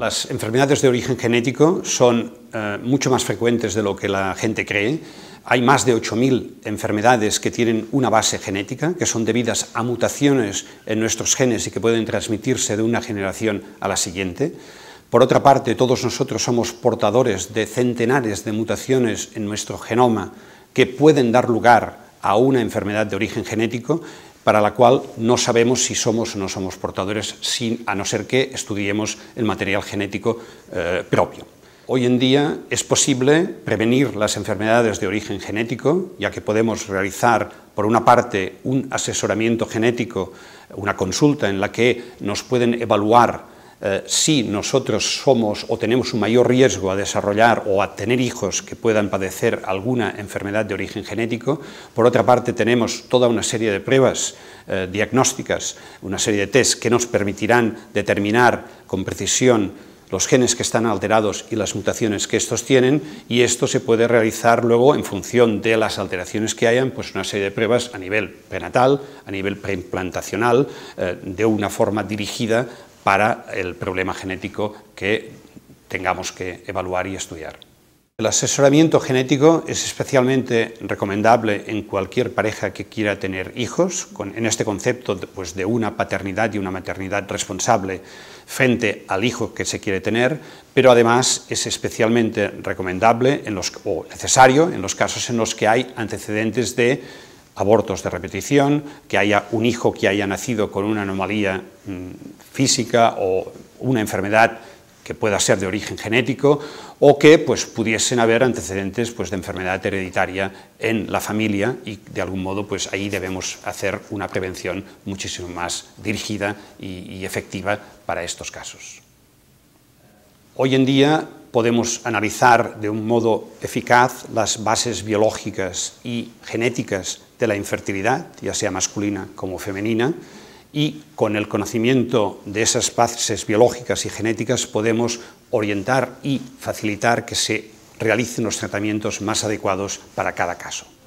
Las enfermedades de origen genético son eh, mucho más frecuentes de lo que la gente cree. Hay más de 8.000 enfermedades que tienen una base genética, que son debidas a mutaciones en nuestros genes y que pueden transmitirse de una generación a la siguiente. Por otra parte, todos nosotros somos portadores de centenares de mutaciones en nuestro genoma que pueden dar lugar a una enfermedad de origen genético para la cual no sabemos si somos o no somos portadores, sin, a no ser que estudiemos el material genético eh, propio. Hoy en día es posible prevenir las enfermedades de origen genético, ya que podemos realizar, por una parte, un asesoramiento genético, una consulta en la que nos pueden evaluar eh, si nosotros somos o tenemos un mayor riesgo a desarrollar o a tener hijos que puedan padecer alguna enfermedad de origen genético. Por otra parte, tenemos toda una serie de pruebas eh, diagnósticas, una serie de tests que nos permitirán determinar con precisión los genes que están alterados y las mutaciones que estos tienen, y esto se puede realizar luego en función de las alteraciones que hayan, pues una serie de pruebas a nivel prenatal, a nivel preimplantacional, eh, de una forma dirigida para el problema genético que tengamos que evaluar y estudiar. El asesoramiento genético es especialmente recomendable en cualquier pareja que quiera tener hijos, en este concepto pues, de una paternidad y una maternidad responsable frente al hijo que se quiere tener, pero además es especialmente recomendable en los, o necesario en los casos en los que hay antecedentes de abortos de repetición, que haya un hijo que haya nacido con una anomalía mm, física o una enfermedad que pueda ser de origen genético o que pues, pudiesen haber antecedentes pues, de enfermedad hereditaria en la familia y de algún modo pues, ahí debemos hacer una prevención muchísimo más dirigida y, y efectiva para estos casos. Hoy en día podemos analizar de un modo eficaz las bases biológicas y genéticas de la infertilidad, ya sea masculina como femenina, y con el conocimiento de esas bases biológicas y genéticas podemos orientar y facilitar que se realicen los tratamientos más adecuados para cada caso.